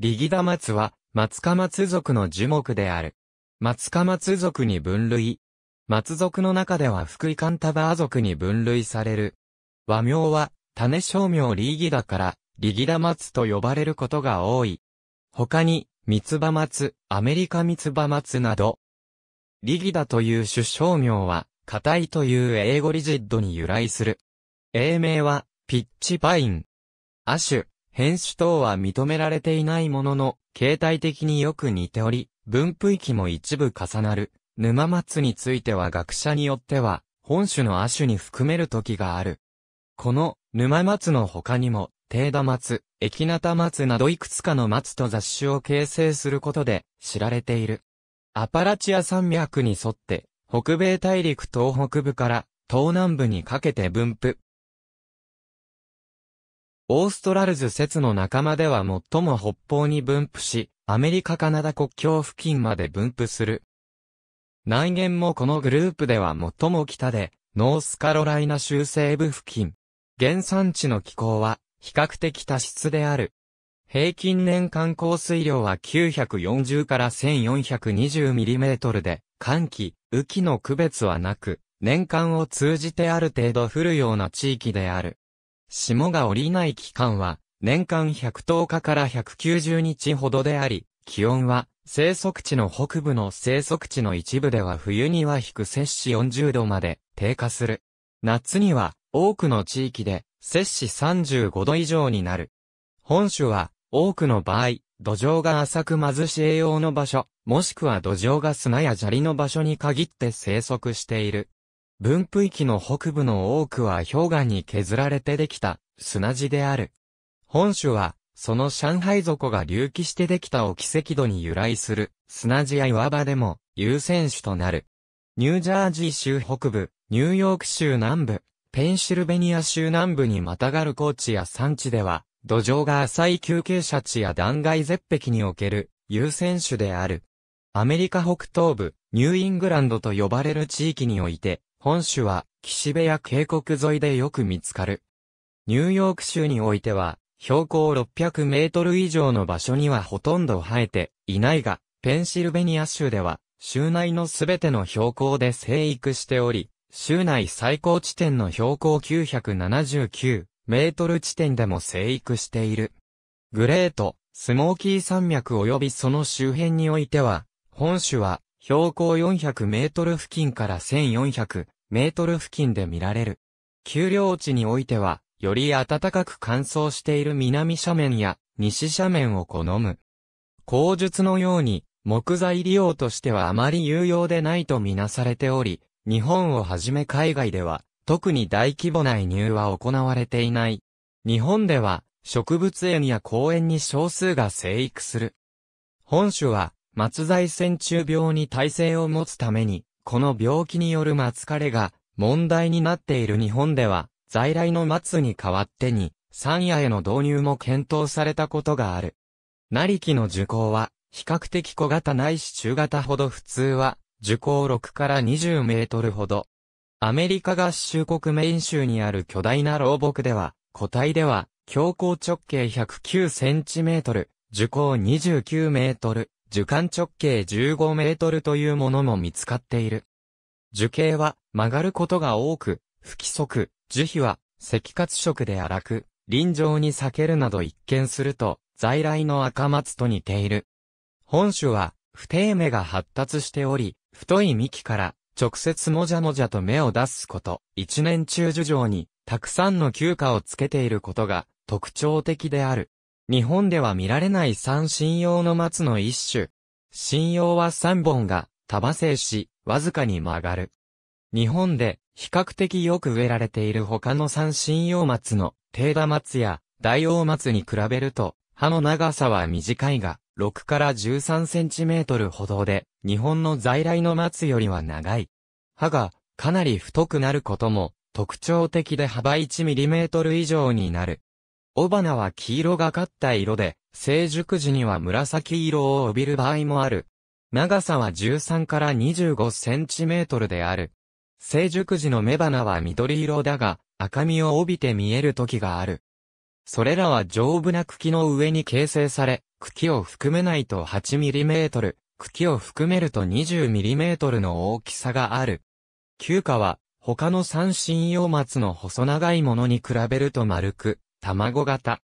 リギダ松は、松科松族の樹木である。松科松族に分類。松族の中では福井カンタバー族に分類される。和名は、種商名リーギダから、リギダ松と呼ばれることが多い。他に、三つ葉松、アメリカ三つ葉松など。リギダという種商名は、硬いという英語リジッドに由来する。英名は、ピッチパイン。亜種、変種等は認められていないものの、形態的によく似ており、分布域も一部重なる。沼松については学者によっては、本種の亜種に含める時がある。この、沼松の他にも、低田松、駅な松などいくつかの松と雑種を形成することで知られている。アパラチア山脈に沿って、北米大陸東北部から東南部にかけて分布、オーストラルズ説の仲間では最も北方に分布し、アメリカカナダ国境付近まで分布する。内源もこのグループでは最も北で、ノースカロライナ州西部付近。原産地の気候は比較的多湿である。平均年間降水量は940から1420ミリメートルで、寒気、雨季の区別はなく、年間を通じてある程度降るような地域である。霜が降りない期間は、年間110日から190日ほどであり、気温は、生息地の北部の生息地の一部では冬には低摂氏40度まで低下する。夏には、多くの地域で、摂氏35度以上になる。本種は、多くの場合、土壌が浅く貧しい栄養の場所、もしくは土壌が砂や砂利の場所に限って生息している。分布域の北部の多くは氷河に削られてできた砂地である。本種は、その上海底が隆起してできた沖赤土に由来する砂地や岩場でも優先種となる。ニュージャージー州北部、ニューヨーク州南部、ペンシルベニア州南部にまたがる高地や山地では、土壌が浅い休憩者地や断崖絶壁における優先種である。アメリカ北東部、ニューイングランドと呼ばれる地域において、本種は岸辺や渓谷沿いでよく見つかる。ニューヨーク州においては、標高600メートル以上の場所にはほとんど生えていないが、ペンシルベニア州では、州内のすべての標高で生育しており、州内最高地点の標高979メートル地点でも生育している。グレート、スモーキー山脈及びその周辺においては、本種は標高400メートル付近から1400メートル付近で見られる。丘陵地においては、より暖かく乾燥している南斜面や西斜面を好む。口述のように、木材利用としてはあまり有用でないとみなされており、日本をはじめ海外では、特に大規模な移入は行われていない。日本では、植物園や公園に少数が生育する。本種は、松材線虫病に耐性を持つために、この病気による松枯れが問題になっている日本では、在来の松に代わってに、山野への導入も検討されたことがある。成木の樹高は、比較的小型ないし中型ほど普通は、樹高6から20メートルほど。アメリカ合衆国メイン州にある巨大な老木では、個体では、標高直径109センチメートル、樹高29メートル、樹幹直径15メートルというものも見つかっている。樹形は曲がることが多く、不規則、樹皮は赤褐色で荒く、臨場に裂けるなど一見すると、在来の赤松と似ている。本種は、不定芽が発達しており、太い幹から直接もじゃもじゃと芽を出すこと、一年中樹状にたくさんの休暇をつけていることが特徴的である。日本では見られない三針葉の松の一種。針葉は三本が束生し、わずかに曲がる。日本で比較的よく植えられている他の三針葉松の低田松や大王松に比べると、葉の長さは短いが、6から13センチメートルほどで、日本の在来の松よりは長い。葉がかなり太くなることも特徴的で幅1ミリメートル以上になる。雄花は黄色がかった色で、成熟時には紫色を帯びる場合もある。長さは13から25センチメートルである。成熟時の雌花は緑色だが、赤みを帯びて見える時がある。それらは丈夫な茎の上に形成され、茎を含めないと8ミリメートル、茎を含めると 20mm の大きさがある。休暇は、他の三針葉松の細長いものに比べると丸く、卵型。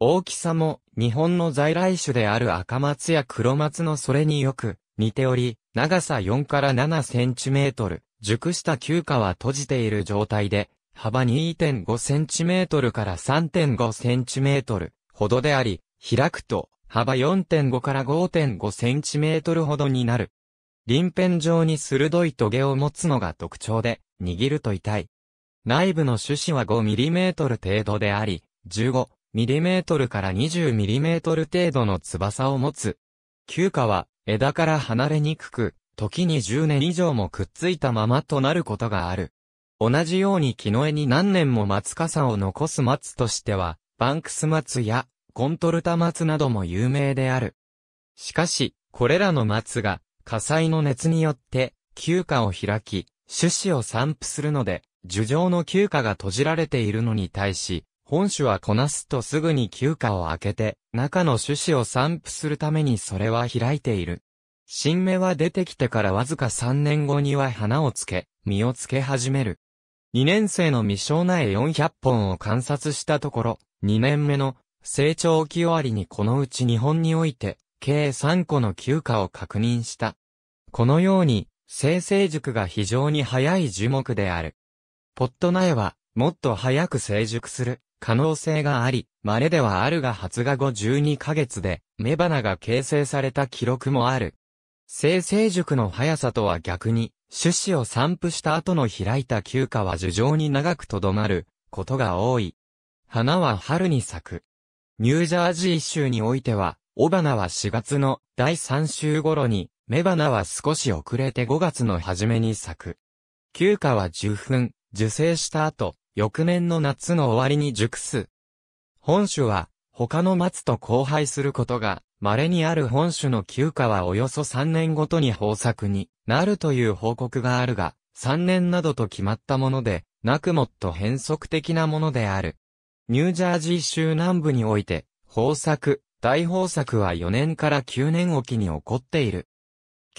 大きさも日本の在来種である赤松や黒松のそれによく似ており、長さ4から7センチメートル、熟した球果は閉じている状態で、幅2.5センチメートルから3.5センチメートルほどであり、開くと幅4.5から5.5センチメートルほどになる。臨片状に鋭い棘を持つのが特徴で、握ると痛い。内部の種子は 5mm 程度であり、15mm から 20mm 程度の翼を持つ。休暇は枝から離れにくく、時に10年以上もくっついたままとなることがある。同じように木の枝に何年も松傘を残す松としては、バンクス松やコントルタ松なども有名である。しかし、これらの松が火災の熱によって、休暇を開き、種子を散布するので、樹上の休暇が閉じられているのに対し、本種はこなすとすぐに休暇を開けて、中の種子を散布するためにそれは開いている。新芽は出てきてからわずか3年後には花をつけ、実をつけ始める。2年生の未生苗400本を観察したところ、2年目の成長期終わりにこのうち日本において、計3個の休暇を確認した。このように、生成熟が非常に早い樹木である。ポット苗は、もっと早く成熟する可能性があり、稀ではあるが発芽後12ヶ月で、雌花が形成された記録もある。性成熟の速さとは逆に、種子を散布した後の開いた休暇は樹上に長くとどまることが多い。花は春に咲く。ニュージャージー州においては、尾花は4月の第3週頃に、雌花は少し遅れて5月の初めに咲く。休暇は10分、受精した後、翌年の夏の終わりに熟す。本種は、他の松と交配することが、稀にある本種の休暇はおよそ3年ごとに豊作になるという報告があるが、3年などと決まったもので、なくもっと変則的なものである。ニュージャージー州南部において、豊作、大豊作は4年から9年おきに起こっている。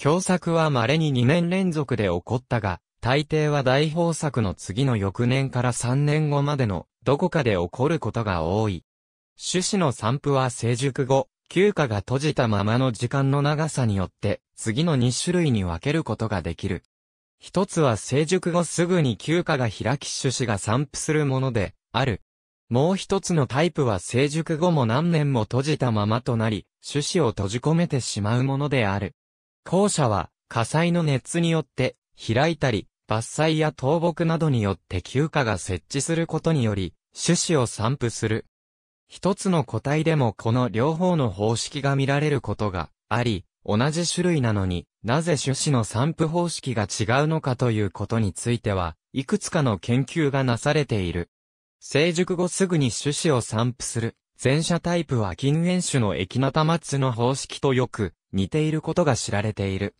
共作は稀に2年連続で起こったが、大抵は大豊作の次の翌年から3年後までのどこかで起こることが多い。種子の散布は成熟後、休暇が閉じたままの時間の長さによって次の2種類に分けることができる。一つは成熟後すぐに休暇が開き種子が散布するものである。もう一つのタイプは成熟後も何年も閉じたままとなり、種子を閉じ込めてしまうものである。後者は火災の熱によって開いたり、伐採や倒木などによって休暇が設置することにより、種子を散布する。一つの個体でもこの両方の方式が見られることがあり、同じ種類なのになぜ種子の散布方式が違うのかということについては、いくつかの研究がなされている。成熟後すぐに種子を散布する。前者タイプは近縁種のエキナタマツの方式とよく似ていることが知られている。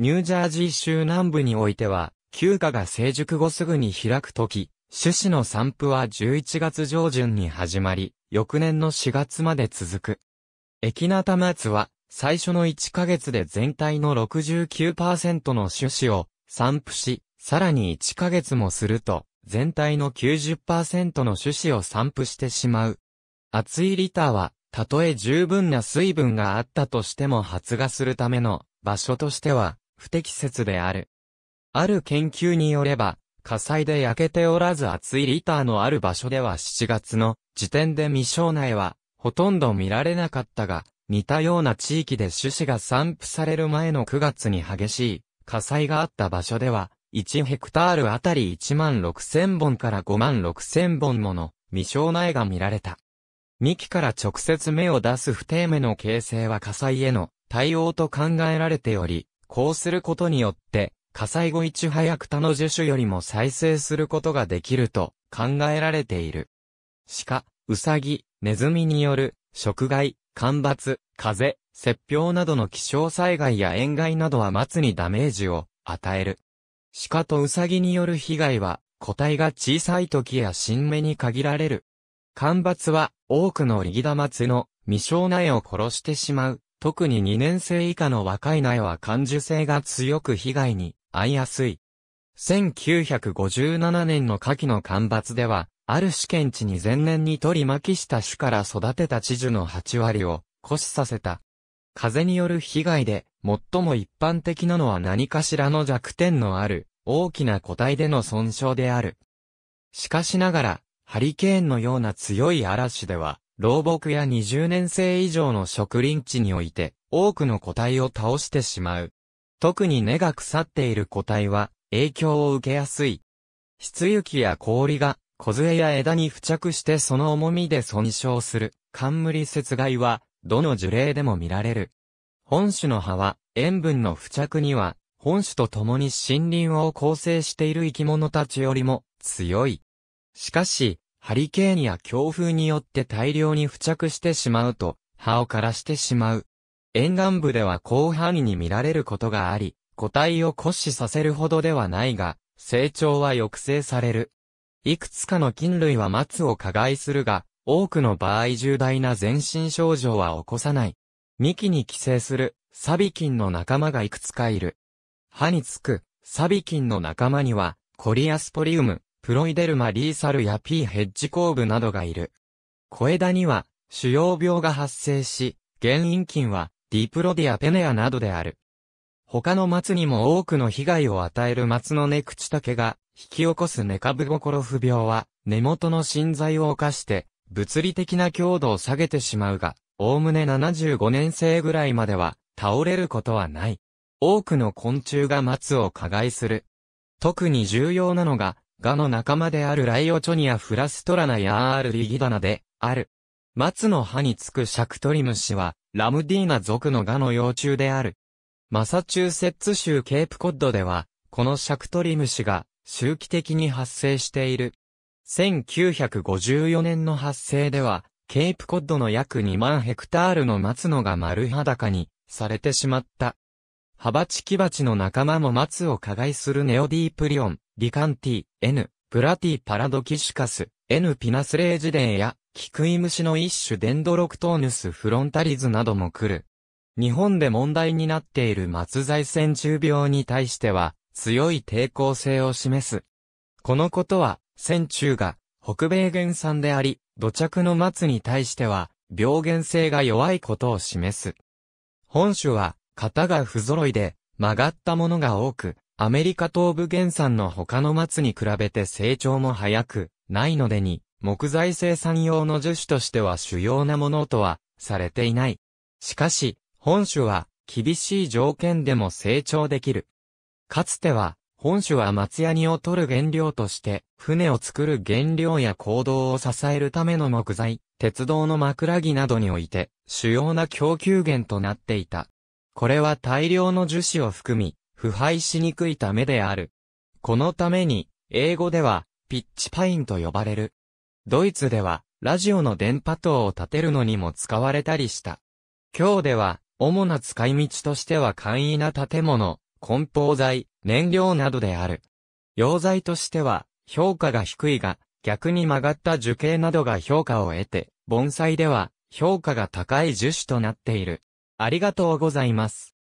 ニュージャージー州南部においては、休暇が成熟後すぐに開くとき、種子の散布は11月上旬に始まり、翌年の4月まで続く。エキナタマツは、最初の1ヶ月で全体の69%の種子を散布し、さらに1ヶ月もすると、全体の90%の種子を散布してしまう。厚いリターは、たとえ十分な水分があったとしても発芽するための場所としては不適切である。ある研究によれば、火災で焼けておらず熱いリターのある場所では7月の時点で未生内はほとんど見られなかったが、似たような地域で種子が散布される前の9月に激しい火災があった場所では、1ヘクタールあたり1万6000本から5万6000本もの未生苗が見られた。幹から直接芽を出す不定芽の形成は火災への対応と考えられており、こうすることによって、火災後いち早く他の樹種よりも再生することができると考えられている。鹿、ウサギ、ネズミによる、食害、干ばつ、風、雪氷などの気象災害や塩害などは松にダメージを与える。鹿とウサギによる被害は、個体が小さい時や新芽に限られる。干ばつは、多くのリギダ松の未生苗を殺してしまう特に2年生以下の若い苗は感受性が強く被害に遭いやすい。1957年の夏季の干ばつでは、ある試験地に前年に取り巻きした種から育てた地樹の8割を枯死させた。風による被害で、最も一般的なのは何かしらの弱点のある、大きな個体での損傷である。しかしながら、ハリケーンのような強い嵐では、老木や20年生以上の植林地において、多くの個体を倒してしまう。特に根が腐っている個体は、影響を受けやすい。湿雪や氷が、梢や枝に付着してその重みで損傷する、冠節害は、どの樹齢でも見られる。本種の葉は、塩分の付着には、本種と共に森林を構成している生き物たちよりも、強い。しかし、ハリケーンや強風によって大量に付着してしまうと、葉を枯らしてしまう。沿岸部では広範囲に見られることがあり、個体を骨死させるほどではないが、成長は抑制される。いくつかの菌類は松を加害するが、多くの場合重大な全身症状は起こさない。幹に寄生する、サビ菌の仲間がいくつかいる。歯につく、サビ菌の仲間には、コリアスポリウム、プロイデルマリーサルやピーヘッジコーブなどがいる。小枝には、腫瘍病が発生し、原因菌は、ディプロディアペネアなどである。他の松にも多くの被害を与える松の根口竹が、引き起こすカブゴコロフ病は、根元の心材を犯して、物理的な強度を下げてしまうが、おおむね75年生ぐらいまでは、倒れることはない。多くの昆虫が松を加害する。特に重要なのが、ガの仲間であるライオチョニアフラストラナやアールリギダナで、ある。松の葉につくシャクトリムシは、ラムディーナ族のガの幼虫である。マサチューセッツ州ケープコッドでは、このシャクトリムシが、周期的に発生している。1954年の発生では、ケープコッドの約2万ヘクタールの松野が丸裸にされてしまった。ハバチキバチの仲間も松を加害するネオディープリオン、リカンティ、N、プラティパラドキシカス、N ピナスレージデンや、キクイムシの一種デンドロクトーヌスフロンタリズなども来る。日本で問題になっている松材線虫病に対しては、強い抵抗性を示す。このことは、線虫が北米原産であり、土着の松に対しては、病原性が弱いことを示す。本種は、型が不揃いで、曲がったものが多く、アメリカ東部原産の他の松に比べて成長も早く、ないのでに、木材生産用の樹種としては主要なものとは、されていない。しかし、本種は、厳しい条件でも成長できる。かつては、本種は松ヤニを取る原料として、船を作る原料や行動を支えるための木材、鉄道の枕木などにおいて、主要な供給源となっていた。これは大量の樹脂を含み、腐敗しにくいためである。このために、英語では、ピッチパインと呼ばれる。ドイツでは、ラジオの電波塔を建てるのにも使われたりした。今日では、主な使い道としては簡易な建物、梱包材、燃料などである。溶剤としては、評価が低いが、逆に曲がった樹形などが評価を得て、盆栽では、評価が高い樹種となっている。ありがとうございます。